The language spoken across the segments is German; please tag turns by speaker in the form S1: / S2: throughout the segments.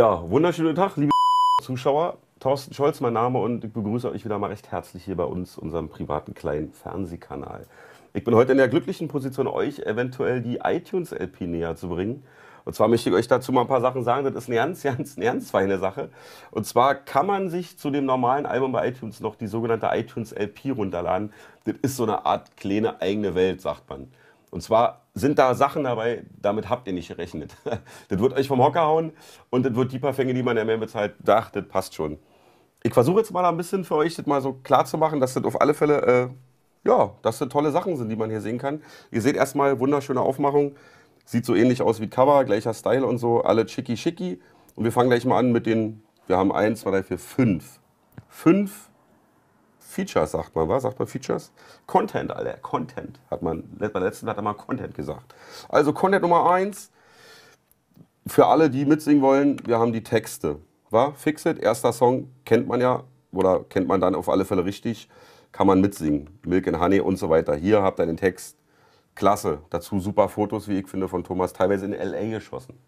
S1: Ja, wunderschönen Tag, liebe Zuschauer. Thorsten Scholz, mein Name und ich begrüße euch wieder mal recht herzlich hier bei uns, unserem privaten kleinen Fernsehkanal. Ich bin heute in der glücklichen Position, euch eventuell die iTunes-LP näher zu bringen. Und zwar möchte ich euch dazu mal ein paar Sachen sagen. Das ist eine ganz, ganz, eine ganz feine Sache. Und zwar kann man sich zu dem normalen Album bei iTunes noch die sogenannte iTunes LP runterladen. Das ist so eine Art kleine eigene Welt, sagt man. Und zwar sind da Sachen dabei, damit habt ihr nicht gerechnet. das wird euch vom Hocker hauen und das wird die paar Fänge, die man ja mehr bezahlt, dachte, das passt schon. Ich versuche jetzt mal ein bisschen für euch das mal so klar zu machen, dass das auf alle Fälle, äh, ja, dass das tolle Sachen sind, die man hier sehen kann. Ihr seht erstmal wunderschöne Aufmachung. Sieht so ähnlich aus wie Cover, gleicher Style und so, alle schicki schicki. Und wir fangen gleich mal an mit den, wir haben 1, 2, 3, 4, 5. 5 Features sagt man, was? Sagt man Features? Content, Alter. Content hat man, bei letzten hat er mal Content gesagt. Also Content Nummer eins für alle, die mitsingen wollen, wir haben die Texte. War Fix It, erster Song, kennt man ja oder kennt man dann auf alle Fälle richtig, kann man mitsingen. Milk and Honey und so weiter. Hier habt ihr den Text. Klasse. Dazu super Fotos, wie ich finde, von Thomas, teilweise in L.A. geschossen.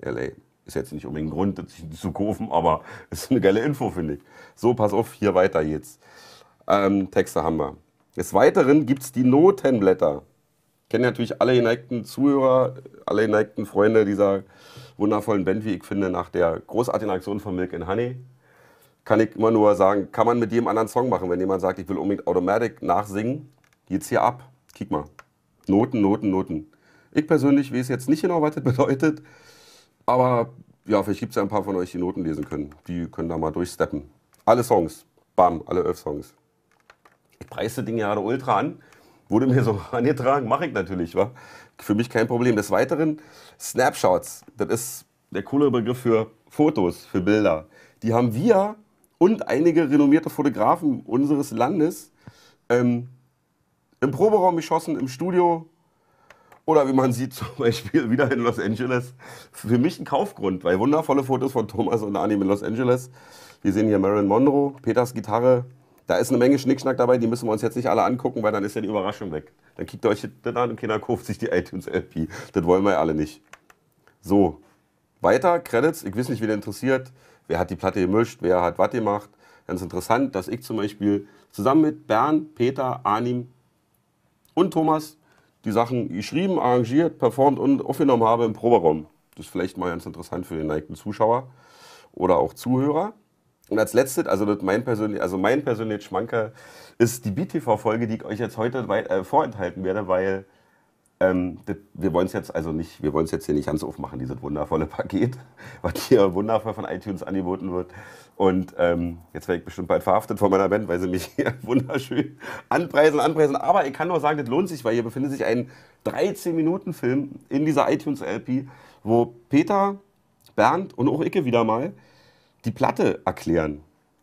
S1: L.A. ist jetzt nicht unbedingt ein Grund, das zu kaufen, aber ist eine geile Info, finde ich. So, pass auf, hier weiter jetzt. Ähm, Texte haben wir. Des Weiteren gibt es die Notenblätter. Kennen natürlich alle geneigten Zuhörer, alle geneigten Freunde dieser wundervollen Band, wie ich finde, nach der großartigen Aktion von Milk and Honey. Kann ich immer nur sagen, kann man mit jedem anderen Song machen. Wenn jemand sagt, ich will unbedingt Automatic nachsingen, geht's hier ab. Kick mal. Noten, Noten, Noten. Ich persönlich weiß jetzt nicht genau, was das bedeutet, aber ja, vielleicht gibt es ja ein paar von euch, die Noten lesen können. Die können da mal durchsteppen. Alle Songs, bam, alle elf Songs ich preise das Ding gerade ultra an. Wurde mir mhm. so angetragen, mache ich natürlich, wa? Für mich kein Problem. Des Weiteren, Snapshots, das ist der coole Begriff für Fotos, für Bilder. Die haben wir und einige renommierte Fotografen unseres Landes ähm, im Proberaum geschossen, im Studio oder wie man sieht, zum Beispiel wieder in Los Angeles. Für mich ein Kaufgrund, weil wundervolle Fotos von Thomas und Arnim in Los Angeles. Wir sehen hier Marilyn Monroe, Peters Gitarre, da ist eine Menge Schnickschnack dabei, die müssen wir uns jetzt nicht alle angucken, weil dann ist ja die Überraschung weg. Dann kickt ihr euch dann an und keiner kauft sich die iTunes-LP. Das wollen wir ja alle nicht. So, weiter, Credits. Ich weiß nicht, wen interessiert. Wer hat die Platte gemischt, wer hat was gemacht. Ganz interessant, dass ich zum Beispiel zusammen mit Bern, Peter, Arnim und Thomas die Sachen geschrieben, arrangiert, performt und aufgenommen habe im Proberaum. Das ist vielleicht mal ganz interessant für den neigten Zuschauer oder auch Zuhörer. Und als letztes, also mein, persönlich, also mein persönlicher Schmanker ist die BTV-Folge, die ich euch jetzt heute weit, äh, vorenthalten werde, weil ähm, das, wir wollen es jetzt also nicht, wir wollen es jetzt hier nicht ganz aufmachen, dieses wundervolle Paket, was hier wundervoll von iTunes angeboten wird. Und ähm, jetzt werde ich bestimmt bald verhaftet von meiner Band, weil sie mich hier wunderschön anpreisen, anpreisen. Aber ich kann nur sagen, das lohnt sich, weil hier befindet sich ein 13-Minuten-Film in dieser iTunes-LP, wo Peter, Bernd und auch Icke wieder mal die Platte erklären.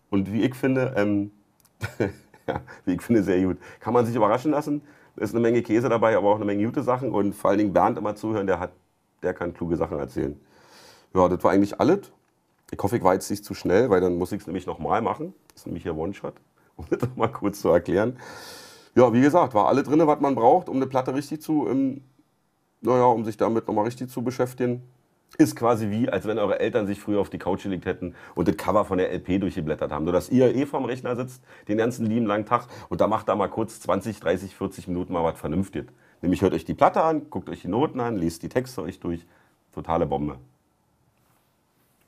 S1: Und wie ich finde, ähm, ja, wie ich finde, sehr gut. Kann man sich überraschen lassen. Ist eine Menge Käse dabei, aber auch eine Menge gute Sachen. Und vor allen Dingen Bernd immer zuhören, der, hat, der kann kluge Sachen erzählen. Ja, das war eigentlich alles. Ich hoffe, ich war jetzt nicht zu schnell, weil dann muss ich es nämlich nochmal machen. Das ist nämlich hier One-Shot, um das nochmal kurz zu erklären. Ja, wie gesagt, war alles drin, was man braucht, um eine Platte richtig zu, ähm, naja, um sich damit nochmal richtig zu beschäftigen. Ist quasi wie, als wenn eure Eltern sich früher auf die Couch gelegt hätten und das Cover von der LP durchgeblättert haben. Nur, dass ihr eh vorm Rechner sitzt, den ganzen lieben langen Tag, und da macht da mal kurz 20, 30, 40 Minuten mal was Vernünftiges. Nämlich hört euch die Platte an, guckt euch die Noten an, lest die Texte euch durch. Totale Bombe.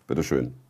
S1: Bitteschön. schön.